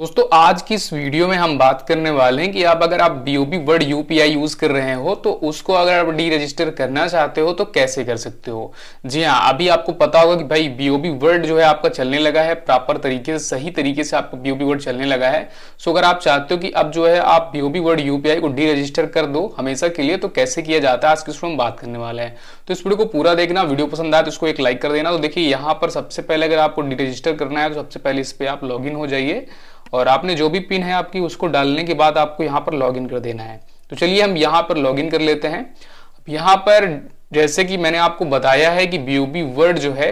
दोस्तों आज की इस वीडियो में हम बात करने वाले हैं कि आप अगर आप बीओबी वर्ड यूपीआई यूज कर रहे हो तो उसको अगर आप डी रजिस्टर करना चाहते हो तो कैसे कर सकते हो जी हाँ अभी आपको पता होगा कि भाई बीओबी वर्ड जो है आपका चलने लगा है प्रॉपर तरीके से सही तरीके से आपका बीओबी वर्ड चलने लगा है सो अगर आप चाहते हो कि अब जो है आप बीओबी वर्ड यूपीआई को डी रजिस्टर कर दो हमेशा के लिए तो कैसे किया जाता है आज किस हम बात करने वाले हैं तो इस वीडियो को पूरा देखना वीडियो पसंद आए तो उसको एक लाइक कर देना तो देखिए यहाँ पर सबसे पहले अगर आपको डी रजिस्टर करना है तो सबसे पहले इस पर आप लॉग हो जाइए और आपने जो भी पिन है आपकी उसको डालने के बाद आपको यहाँ पर लॉग कर देना है तो चलिए हम यहाँ पर लॉग कर लेते हैं यहाँ पर जैसे कि मैंने आपको बताया है कि बी वर्ड जो है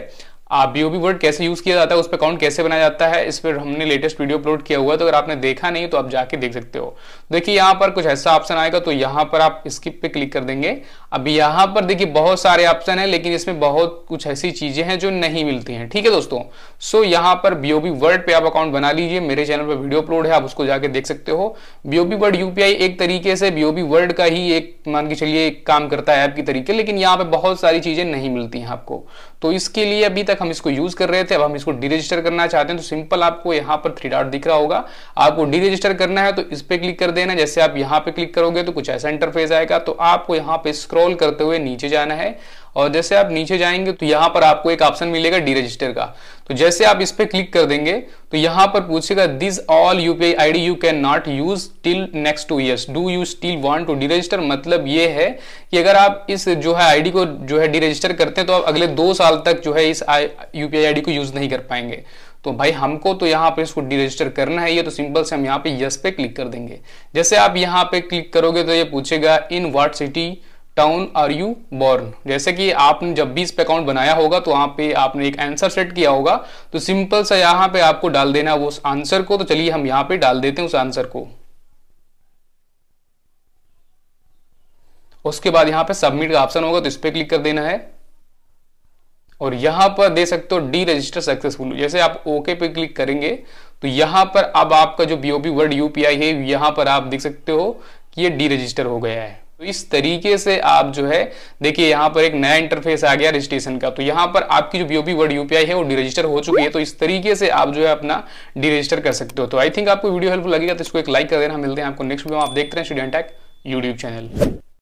बीओबी वर्ड कैसे यूज किया जाता है उस पर अकाउंट कैसे बनाया जाता है इस पर हमने लेटेस्ट वीडियो अपलोड किया हुआ है तो अगर आपने देखा नहीं तो आप जाके देख सकते हो देखिए यहाँ पर कुछ ऐसा ऑप्शन आएगा तो यहाँ पर आप स्किप पे क्लिक कर देंगे अब यहाँ पर देखिए बहुत सारे ऑप्शन है लेकिन इसमें बहुत कुछ ऐसी चीजें हैं जो नहीं मिलती हैं ठीक है दोस्तों सो यहाँ पर बीओबी वर्ड पे आप अकाउंट बना लीजिए मेरे चैनल पर वीडियो अपलोड है आप उसको जाके देख सकते हो बीओबी वर्ड यूपीआई एक तरीके से बीओबी वर्ड का ही एक मान के चलिए काम करता है ऐप की तरीके लेकिन यहाँ पर बहुत सारी चीजें नहीं मिलती हैं आपको तो इसके लिए अभी तक हम इसको यूज कर रहे थे अब हम इसको रजिस्टर करना चाहते हैं तो सिंपल आपको यहाँ पर थ्री डॉट दिख रहा होगा आपको रजिस्टर करना है तो इस पर क्लिक कर देना जैसे आप यहाँ पे क्लिक करोगे तो कुछ ऐसा इंटरफेस आएगा तो आपको यहाँ पे स्क्रॉल करते हुए नीचे जाना है और जैसे आप नीचे जाएंगे तो यहाँ पर आपको एक ऑप्शन मिलेगा डी रजिस्टर का तो जैसे आप इस पर क्लिक कर देंगे तो यहाँ पर पूछेगा this all UPI ID you can not use till next two years do you still want to deregister मतलब ये है कि अगर आप इस जो है आईडी को जो है डी रजिस्टर करते हैं तो आप अगले दो साल तक जो है इस यूपीआई आईडी को यूज नहीं कर पाएंगे तो भाई हमको तो यहाँ पे इसको डिरजिस्टर करना है ये तो सिंपल से हम यहाँ पे यस पे क्लिक कर देंगे जैसे आप यहाँ पे क्लिक करोगे तो ये पूछेगा in what city town are you born जैसे कि आपने जब भी इस पे अकाउंट बनाया होगा तो वहां पे आपने एक आंसर सेट किया होगा तो सिंपल सा यहां पे आपको डाल देना वो उस आंसर को तो चलिए हम यहां पे डाल देते हैं उस आंसर को उसके बाद यहां पे सबमिट का ऑप्शन होगा तो इस पर क्लिक कर देना है और यहां पर दे सकते हो डी रजिस्टर सक्सेसफुल जैसे आप ओके पे क्लिक करेंगे तो यहां पर अब आपका जो बीओबी वर्ड यूपीआई है यहां पर आप देख सकते हो कि ये डी रजिस्टर हो गया है तो इस तरीके से आप जो है देखिए यहां पर एक नया इंटरफेस आ गया रजिस्ट्रेशन का तो यहां पर आपकी जो बीओपी वर्ड यूपीआई है वो डिरजिस्टर हो चुकी है तो इस तरीके से आप जो है अपना डिरजिस्टर कर सकते हो तो आई थिंक आपको वीडियो हेल्पफुल लगेगा तो इसको एक लाइक कर देना मिलते हैं आपको नेक्स्ट वीडियो आप देखते हैं स्टूडेंट टेक यूट्यूब चैनल